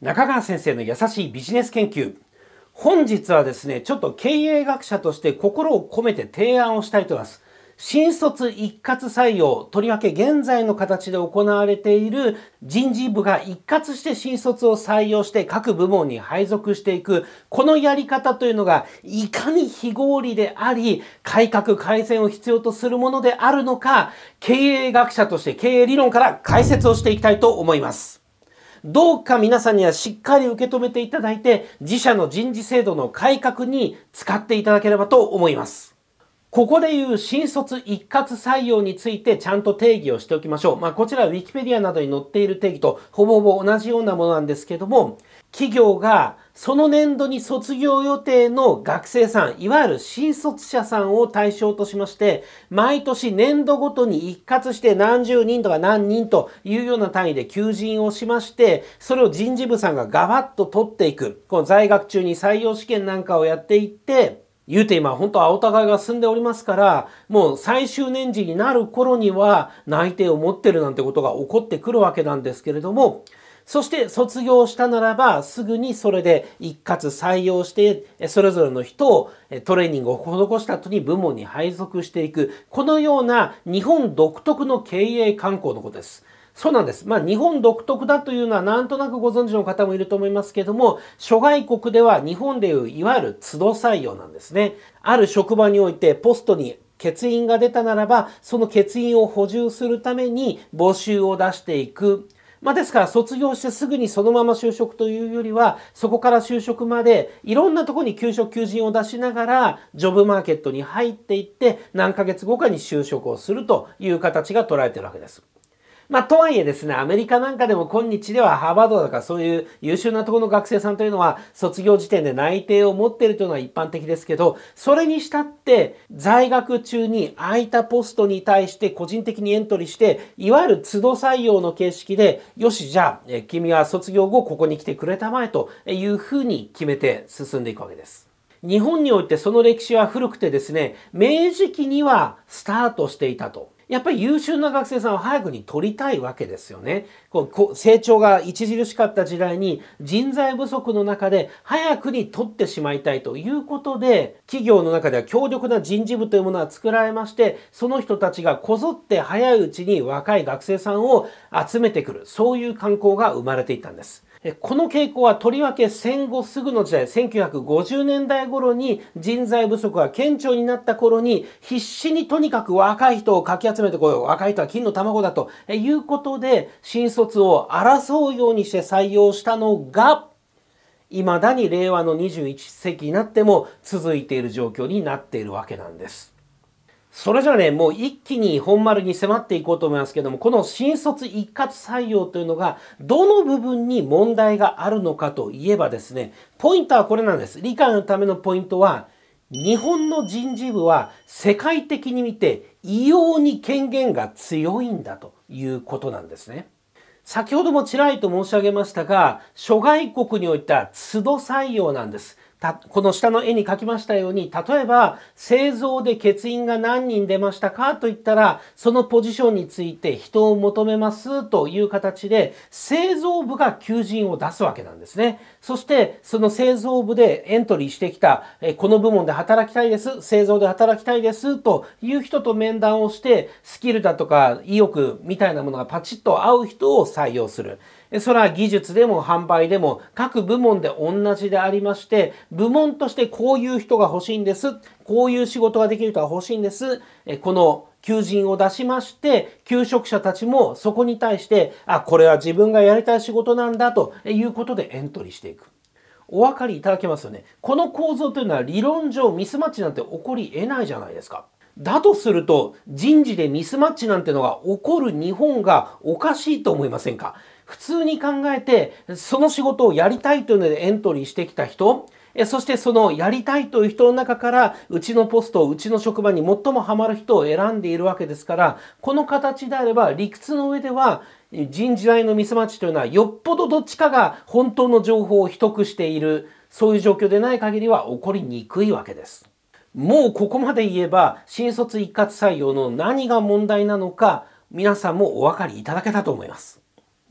中川先生の優しいビジネス研究。本日はですね、ちょっと経営学者として心を込めて提案をしたいと思います。新卒一括採用、とりわけ現在の形で行われている人事部が一括して新卒を採用して各部門に配属していく、このやり方というのがいかに非合理であり、改革改善を必要とするものであるのか、経営学者として経営理論から解説をしていきたいと思います。どうか皆さんにはしっかり受け止めていただいて、自社の人事制度の改革に使っていただければと思います。ここで言う新卒一括採用についてちゃんと定義をしておきましょう。まあ、こちら Wikipedia などに載っている定義とほぼほぼ同じようなものなんですけども、企業がその年度に卒業予定の学生さん、いわゆる新卒者さんを対象としまして、毎年年度ごとに一括して何十人とか何人というような単位で求人をしまして、それを人事部さんがガバッと取っていく。この在学中に採用試験なんかをやっていって、言うて今本当はお互いが進んでおりますから、もう最終年次になる頃には内定を持ってるなんてことが起こってくるわけなんですけれども、そして卒業したならばすぐにそれで一括採用してそれぞれの人をトレーニングを施した後に部門に配属していく。このような日本独特の経営慣行のことです。そうなんです。まあ日本独特だというのはなんとなくご存知の方もいると思いますけども、諸外国では日本でいういわゆる都度採用なんですね。ある職場においてポストに欠員が出たならば、その欠員を補充するために募集を出していく。まあ、ですから卒業してすぐにそのまま就職というよりは、そこから就職までいろんなとこに求職求人を出しながら、ジョブマーケットに入っていって、何ヶ月後かに就職をするという形が捉えてるわけです。まあ、とはいえですね、アメリカなんかでも今日ではハーバードだかそういう優秀なところの学生さんというのは卒業時点で内定を持っているというのは一般的ですけど、それにしたって在学中に空いたポストに対して個人的にエントリーして、いわゆる都度採用の形式で、よし、じゃあ、え君は卒業後ここに来てくれたまえというふうに決めて進んでいくわけです。日本においてその歴史は古くてですね、明治期にはスタートしていたとやっぱり優秀な学生さんを早くに取りたいわけですよね。こう成長が著しかった時代に人材不足の中で早くに取ってしまいたいということで、企業の中では強力な人事部というものは作られまして、その人たちがこぞって早いうちに若い学生さんを集めてくる、そういう観光が生まれていったんです。この傾向はとりわけ戦後すぐの時代、1950年代頃に人材不足が顕著になった頃に必死にとにかく若い人をかき集めてこよう。若い人は金の卵だということで新卒を争うようにして採用したのが、未だに令和の21世紀になっても続いている状況になっているわけなんです。それじゃあね、もう一気に本丸に迫っていこうと思いますけども、この新卒一括採用というのが、どの部分に問題があるのかといえばですね、ポイントはこれなんです。理解のためのポイントは、日本の人事部は世界的に見て異様に権限が強いんだということなんですね。先ほどもちらりと申し上げましたが、諸外国においた都度採用なんです。たこの下の絵に描きましたように、例えば、製造で欠員が何人出ましたかと言ったら、そのポジションについて人を求めますという形で、製造部が求人を出すわけなんですね。そして、その製造部でエントリーしてきた、えこの部門で働きたいです、製造で働きたいですという人と面談をして、スキルだとか意欲みたいなものがパチッと合う人を採用する。それは技術でも販売でも各部門で同じでありまして、部門としてこういう人が欲しいんです。こういう仕事ができる人が欲しいんです。この求人を出しまして、求職者たちもそこに対して、あ、これは自分がやりたい仕事なんだということでエントリーしていく。お分かりいただけますよね。この構造というのは理論上ミスマッチなんて起こり得ないじゃないですか。だとすると人事でミスマッチなんてのが起こる日本がおかしいと思いませんか普通に考えて、その仕事をやりたいというのでエントリーしてきた人、そしてそのやりたいという人の中から、うちのポスト、うちの職場に最もハマる人を選んでいるわけですから、この形であれば理屈の上では人事内のミスマッチというのはよっぽどどっちかが本当の情報を秘匿している、そういう状況でない限りは起こりにくいわけです。もうここまで言えば、新卒一括採用の何が問題なのか、皆さんもお分かりいただけたと思います。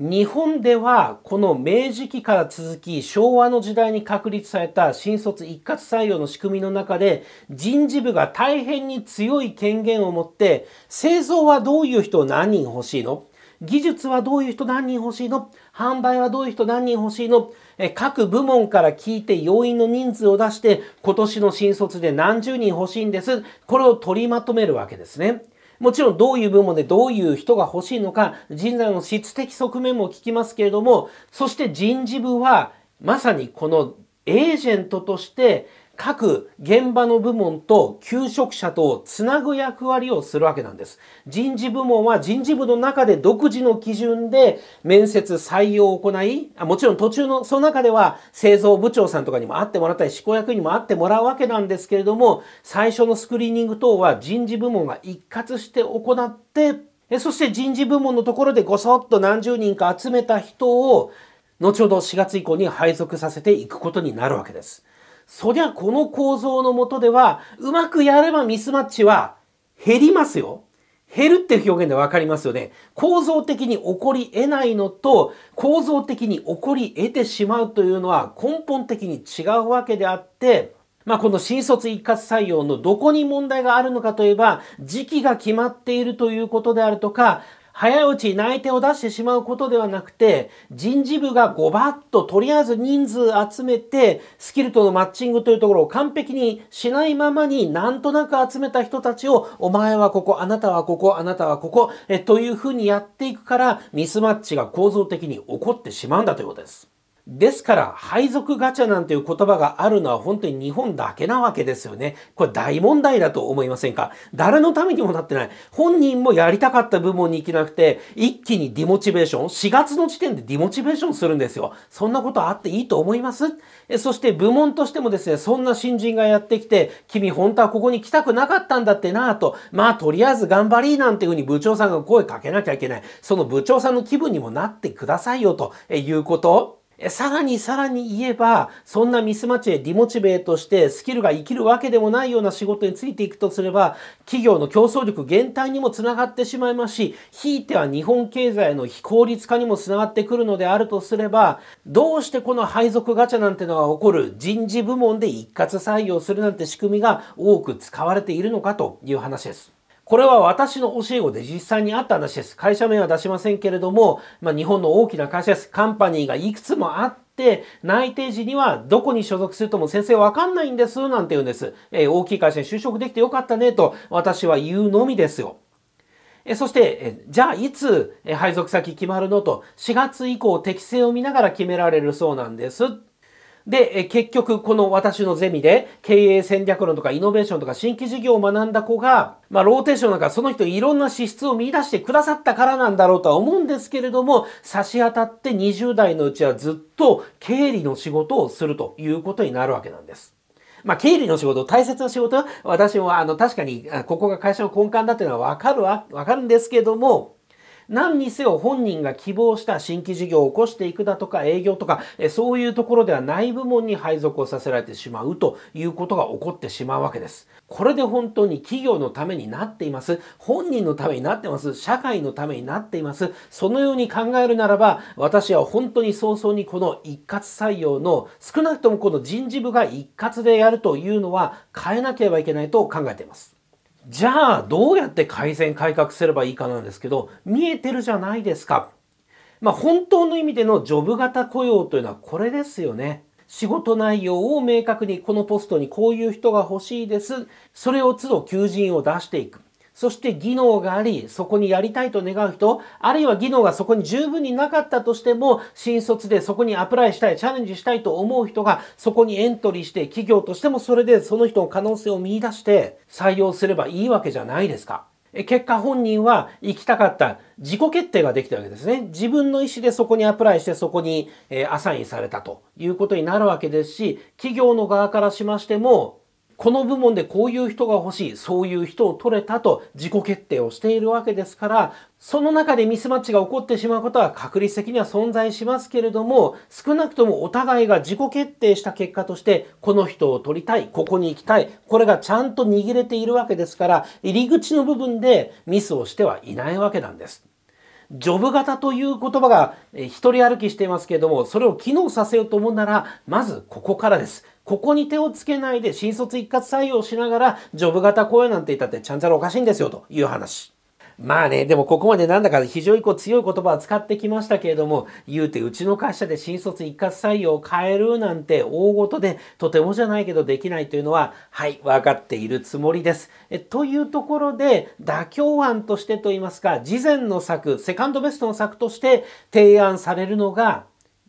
日本ではこの明治期から続き昭和の時代に確立された新卒一括採用の仕組みの中で人事部が大変に強い権限を持って製造はどういう人何人欲しいの技術はどういう人何人欲しいの販売はどういう人何人欲しいの各部門から聞いて要員の人数を出して今年の新卒で何十人欲しいんですこれを取りまとめるわけですね。もちろんどういう部門でどういう人が欲しいのか、人材の質的側面も聞きますけれども、そして人事部はまさにこのエージェントとして各現場の部門と求職者とをつなぐ役割をするわけなんです。人事部門は人事部の中で独自の基準で面接採用を行い、もちろん途中の、その中では製造部長さんとかにも会ってもらったり、執行役員にも会ってもらうわけなんですけれども、最初のスクリーニング等は人事部門が一括して行って、そして人事部門のところでごそっと何十人か集めた人を後ほど4月以降に配属させていくことになるわけです。そりゃこの構造のもとでは、うまくやればミスマッチは減りますよ。減るっていう表現でわかりますよね。構造的に起こり得ないのと、構造的に起こり得てしまうというのは根本的に違うわけであって、まあ、この新卒一括採用のどこに問題があるのかといえば、時期が決まっているということであるとか、早いうち内定を出してしまうことではなくて、人事部がごバッととりあえず人数集めて、スキルとのマッチングというところを完璧にしないままに、なんとなく集めた人たちを、お前はここ、あなたはここ、あなたはここ、えというふうにやっていくから、ミスマッチが構造的に起こってしまうんだということです。ですから、配属ガチャなんていう言葉があるのは本当に日本だけなわけですよね。これ大問題だと思いませんか誰のためにもなってない。本人もやりたかった部門に行けなくて、一気にディモチベーション、4月の時点でディモチベーションするんですよ。そんなことあっていいと思いますそして部門としてもですね、そんな新人がやってきて、君本当はここに来たくなかったんだってなぁと、まあとりあえず頑張りなんていうふうに部長さんが声かけなきゃいけない。その部長さんの気分にもなってくださいよということ。さらにさらに言えば、そんなミスマッチでディモチベートしてスキルが生きるわけでもないような仕事についていくとすれば、企業の競争力減退にもつながってしまいますし、ひいては日本経済の非効率化にもつながってくるのであるとすれば、どうしてこの配属ガチャなんてのが起こる人事部門で一括採用するなんて仕組みが多く使われているのかという話です。これは私の教え子で実際にあった話です。会社名は出しませんけれども、まあ、日本の大きな会社です。カンパニーがいくつもあって、内定時にはどこに所属するとも先生わかんないんです、なんて言うんです。えー、大きい会社に就職できてよかったね、と私は言うのみですよ。えそして、えじゃあいつ配属先決まるのと、4月以降適性を見ながら決められるそうなんです。で、結局、この私のゼミで、経営戦略論とかイノベーションとか新規事業を学んだ子が、まあ、ローテーションなんかその人いろんな資質を見出してくださったからなんだろうとは思うんですけれども、差し当たって20代のうちはずっと経理の仕事をするということになるわけなんです。まあ、経理の仕事、大切な仕事は、私も、あの、確かに、ここが会社の根幹だっていうのはわかるわ、わかるんですけども、何にせよ本人が希望した新規事業を起こしていくだとか営業とか、そういうところではない部門に配属をさせられてしまうということが起こってしまうわけです。これで本当に企業のためになっています。本人のためになってます。社会のためになっています。そのように考えるならば、私は本当に早々にこの一括採用の少なくともこの人事部が一括でやるというのは変えなければいけないと考えています。じゃあどうやって改善改革すればいいかなんですけど、見えてるじゃないですか。まあ本当の意味でのジョブ型雇用というのはこれですよね。仕事内容を明確にこのポストにこういう人が欲しいです。それを都度求人を出していく。そして技能があり、そこにやりたいと願う人、あるいは技能がそこに十分になかったとしても、新卒でそこにアプライしたい、チャレンジしたいと思う人が、そこにエントリーして、企業としてもそれでその人の可能性を見出して採用すればいいわけじゃないですか。結果本人は行きたかった自己決定ができたわけですね。自分の意思でそこにアプライしてそこにアサインされたということになるわけですし、企業の側からしましても、この部門でこういう人が欲しい、そういう人を取れたと自己決定をしているわけですから、その中でミスマッチが起こってしまうことは確率的には存在しますけれども、少なくともお互いが自己決定した結果として、この人を取りたい、ここに行きたい、これがちゃんと握れているわけですから、入り口の部分でミスをしてはいないわけなんです。ジョブ型という言葉が一人歩きしていますけれども、それを機能させようと思うなら、まずここからです。ここに手をつけないで新卒一括採用しながら、ジョブ型雇用なんて言ったってちゃんちゃらおかしいんですよという話。まあね、でもここまでなんだか非常にこう強い言葉を使ってきましたけれども、言うてうちの会社で新卒一括採用を変えるなんて大ごとでとてもじゃないけどできないというのは、はい、わかっているつもりです。えというところで、妥協案としてといいますか、事前の策、セカンドベストの策として提案されるのが、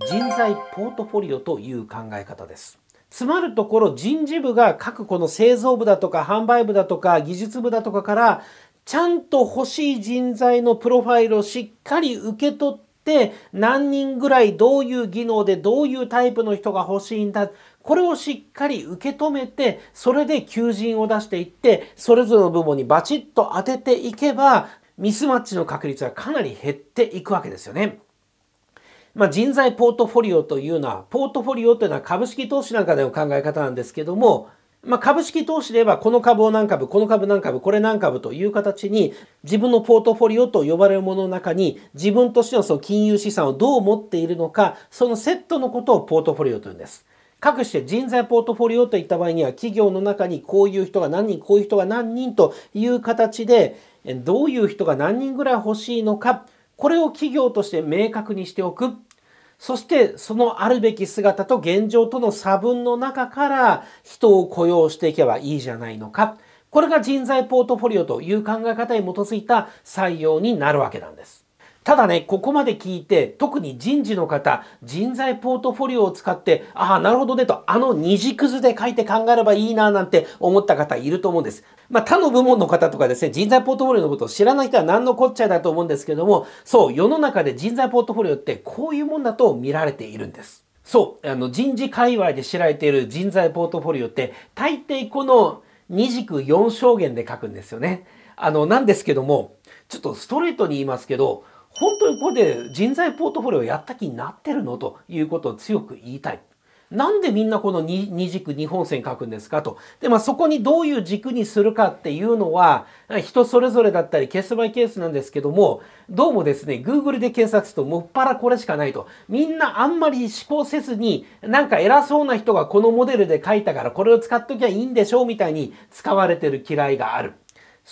人材ポートフォリオという考え方です。つまるところ人事部が各この製造部だとか販売部だとか技術部だとかからちゃんと欲しい人材のプロファイルをしっかり受け取って何人ぐらいどういう技能でどういうタイプの人が欲しいんだこれをしっかり受け止めてそれで求人を出していってそれぞれの部門にバチッと当てていけばミスマッチの確率はかなり減っていくわけですよね。まあ、人材ポートフォリオというのは、ポートフォリオというのは株式投資なんかでの考え方なんですけども、まあ、株式投資で言えば、この株を何株、この株何株、これ何株という形に自分のポートフォリオと呼ばれるものの中に自分としてのその金融資産をどう持っているのか、そのセットのことをポートフォリオというんです。かくして人材ポートフォリオといった場合には企業の中にこういう人が何人、こういう人が何人という形でどういう人が何人ぐらい欲しいのか、これを企業として明確にしておく。そしてそのあるべき姿と現状との差分の中から人を雇用していけばいいじゃないのか。これが人材ポートフォリオという考え方に基づいた採用になるわけなんです。ただね、ここまで聞いて、特に人事の方、人材ポートフォリオを使って、ああ、なるほどねと、あの二軸図で書いて考えればいいななんて思った方いると思うんです。まあ、他の部門の方とかですね、人材ポートフォリオのことを知らない人は何のこっちゃだと思うんですけども、そう、世の中で人材ポートフォリオってこういうもんだと見られているんです。そう、あの人事界隈で知られている人材ポートフォリオって、大抵この二軸四証言で書くんですよね。あの、なんですけども、ちょっとストレートに言いますけど、本当にここで人材ポートフォリオをやった気になってるのということを強く言いたい。なんでみんなこの二軸二本線書くんですかと。で、まあそこにどういう軸にするかっていうのは、人それぞれだったりケースバイケースなんですけども、どうもですね、Google で検索するともっぱらこれしかないと。みんなあんまり思考せずに、なんか偉そうな人がこのモデルで書いたからこれを使っときゃいいんでしょうみたいに使われてる嫌いがある。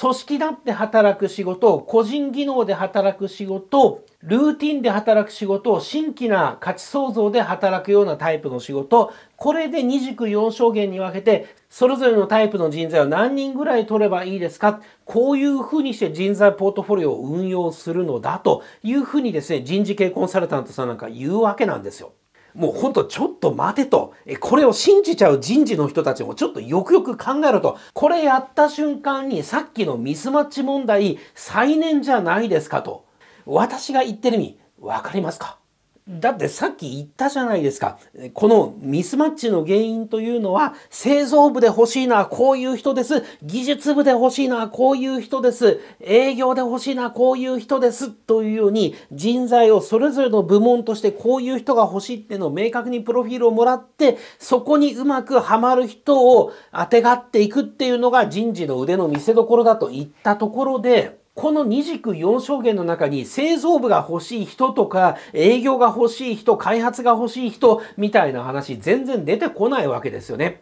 組織だって働く仕事、個人技能で働く仕事、ルーティンで働く仕事、新規な価値創造で働くようなタイプの仕事、これで二軸4象限に分けて、それぞれのタイプの人材を何人ぐらい取ればいいですかこういうふうにして人材ポートフォリオを運用するのだというふうにですね、人事系コンサルタントさんなんか言うわけなんですよ。もうほんとちょっと待てと、これを信じちゃう人事の人たちもちょっとよくよく考えろと、これやった瞬間にさっきのミスマッチ問題、再燃じゃないですかと。私が言ってる意味、わかりますかだってさっき言ったじゃないですか。このミスマッチの原因というのは、製造部で欲しいのはこういう人です。技術部で欲しいのはこういう人です。営業で欲しいのはこういう人です。というように、人材をそれぞれの部門としてこういう人が欲しいっていうのを明確にプロフィールをもらって、そこにうまくはまる人をあてがっていくっていうのが人事の腕の見せ所だと言ったところで、この二軸四証言の中に製造部が欲しい人とか営業が欲しい人、開発が欲しい人みたいな話全然出てこないわけですよね。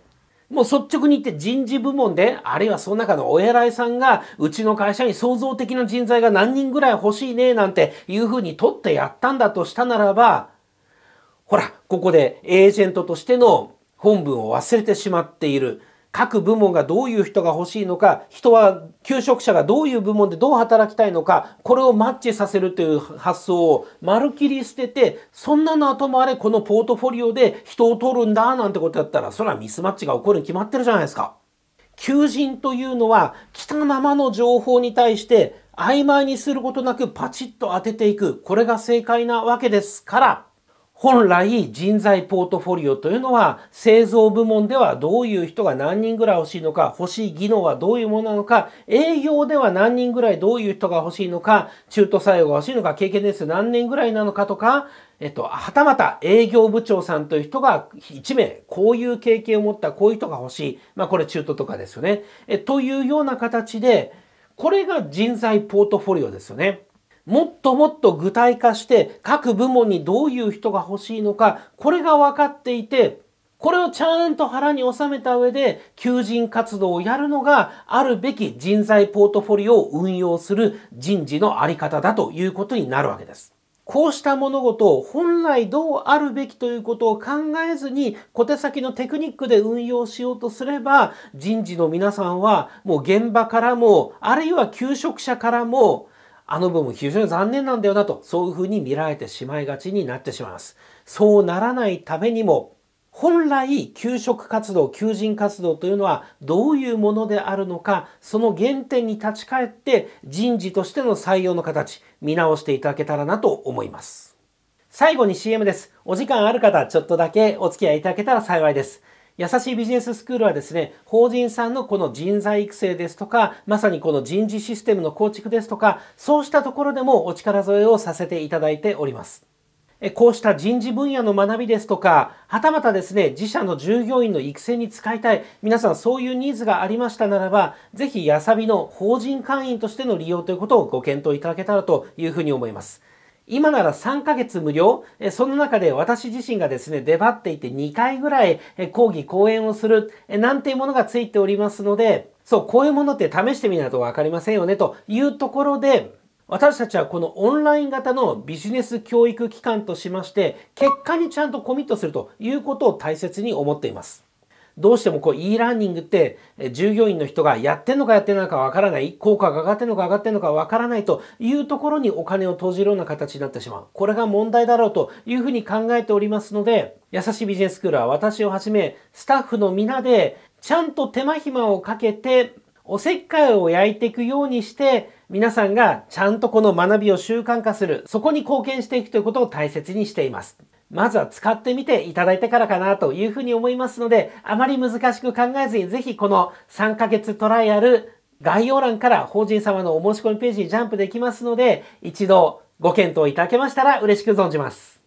もう率直に言って人事部門で、あるいはその中のお偉いさんが、うちの会社に創造的な人材が何人ぐらい欲しいね、なんていうふうに取ってやったんだとしたならば、ほら、ここでエージェントとしての本文を忘れてしまっている。各部門がどういう人が欲しいのか、人は、求職者がどういう部門でどう働きたいのか、これをマッチさせるという発想をまるきり捨てて、そんなの後もあれこのポートフォリオで人を取るんだなんてことだったら、それはミスマッチが起こるに決まってるじゃないですか。求人というのは来たままの情報に対して曖昧にすることなくパチッと当てていく。これが正解なわけですから、本来人材ポートフォリオというのは製造部門ではどういう人が何人ぐらい欲しいのか、欲しい技能はどういうものなのか、営業では何人ぐらいどういう人が欲しいのか、中途採用が欲しいのか、経験年数何年ぐらいなのかとか、えっと、はたまた営業部長さんという人が1名、こういう経験を持った、こういう人が欲しい。まあこれ中途とかですよね。えというような形で、これが人材ポートフォリオですよね。もっともっと具体化して各部門にどういう人が欲しいのか、これが分かっていて、これをちゃんと腹に収めた上で求人活動をやるのがあるべき人材ポートフォリオを運用する人事のあり方だということになるわけです。こうした物事を本来どうあるべきということを考えずに小手先のテクニックで運用しようとすれば人事の皆さんはもう現場からもあるいは求職者からもあの部分非常に残念なんだよなと、そういうふうに見られてしまいがちになってしまいます。そうならないためにも、本来、給食活動、求人活動というのはどういうものであるのか、その原点に立ち返って人事としての採用の形、見直していただけたらなと思います。最後に CM です。お時間ある方、ちょっとだけお付き合いいただけたら幸いです。優しいビジネススクールはですね、法人さんのこの人材育成ですとか、まさにこの人事システムの構築ですとか、そうしたところでもお力添えをさせていただいております。こうした人事分野の学びですとか、はたまたですね、自社の従業員の育成に使いたい、皆さんそういうニーズがありましたならば、ぜひやさびの法人会員としての利用ということをご検討いただけたらというふうに思います。今なら3ヶ月無料、その中で私自身がですね、出張っていて2回ぐらい講義講演をする、なんていうものがついておりますので、そう、こういうものって試してみないとわかりませんよね、というところで、私たちはこのオンライン型のビジネス教育機関としまして、結果にちゃんとコミットするということを大切に思っています。どうしてもこう e ラーニングって従業員の人がやってんのかやってないのかわからない、効果が上がってんのか上がってんのかわからないというところにお金を投じるような形になってしまう。これが問題だろうというふうに考えておりますので、優しいビジネススクールは私をはじめスタッフの皆でちゃんと手間暇をかけておせっかいを焼いていくようにして皆さんがちゃんとこの学びを習慣化する、そこに貢献していくということを大切にしています。まずは使ってみていただいてからかなというふうに思いますので、あまり難しく考えずに、ぜひこの3ヶ月トライアル、概要欄から法人様のお申し込みページにジャンプできますので、一度ご検討いただけましたら嬉しく存じます。